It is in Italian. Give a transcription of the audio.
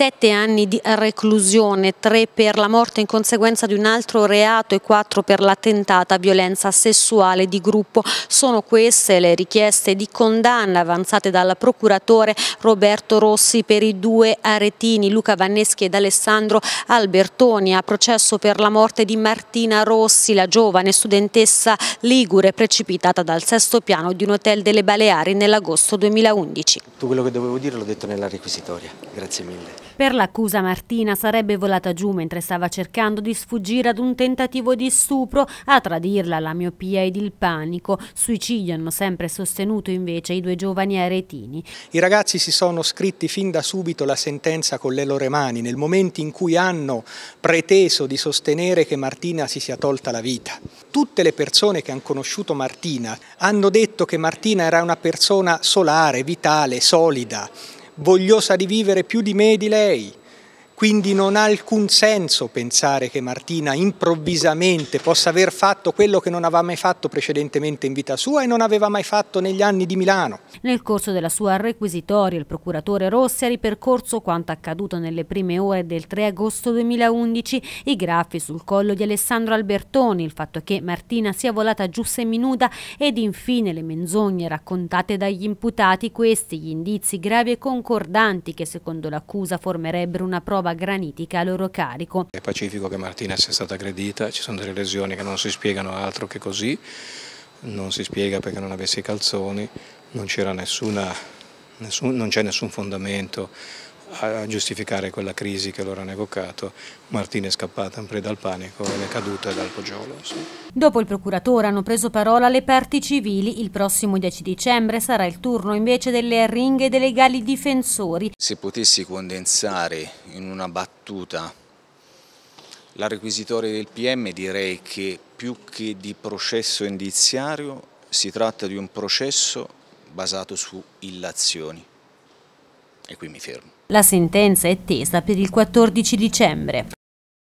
sette anni di reclusione, tre per la morte in conseguenza di un altro reato e quattro per l'attentata violenza sessuale di gruppo. Sono queste le richieste di condanna avanzate dal procuratore Roberto Rossi per i due aretini Luca Vanneschi ed Alessandro Albertoni a processo per la morte di Martina Rossi, la giovane studentessa ligure precipitata dal sesto piano di un hotel delle Baleari nell'agosto 2011. Tutto quello che dovevo dire l'ho detto nella requisitoria. Grazie mille. Per l'accusa Martina sarebbe volata giù mentre stava cercando di sfuggire ad un tentativo di stupro, a tradirla la miopia ed il panico. Suicidio hanno sempre sostenuto invece i due giovani aretini. I ragazzi si sono scritti fin da subito la sentenza con le loro mani, nel momento in cui hanno preteso di sostenere che Martina si sia tolta la vita. Tutte le persone che hanno conosciuto Martina hanno detto che Martina era una persona solare, vitale, solida, vogliosa di vivere più di me e di lei. Quindi non ha alcun senso pensare che Martina improvvisamente possa aver fatto quello che non aveva mai fatto precedentemente in vita sua e non aveva mai fatto negli anni di Milano. Nel corso della sua requisitoria il procuratore Rossi ha ripercorso quanto accaduto nelle prime ore del 3 agosto 2011, i graffi sul collo di Alessandro Albertoni, il fatto che Martina sia volata giù seminuda ed infine le menzogne raccontate dagli imputati, questi gli indizi gravi e concordanti che secondo l'accusa formerebbero una prova prova granitica a loro carico. È pacifico che Martina sia stata aggredita, ci sono delle lesioni che non si spiegano altro che così, non si spiega perché non avesse i calzoni, non c'era nessuna Nessun, non c'è nessun fondamento a giustificare quella crisi che loro hanno evocato, Martina è scappata in preda al panico ed è caduta dal poggiolo. Sì. Dopo il procuratore hanno preso parola le parti civili, il prossimo 10 dicembre sarà il turno invece delle ringhe dei legali difensori. Se potessi condensare in una battuta la requisitoria del PM direi che più che di processo indiziario si tratta di un processo basato su illazioni. E qui mi fermo. La sentenza è tesa per il 14 dicembre.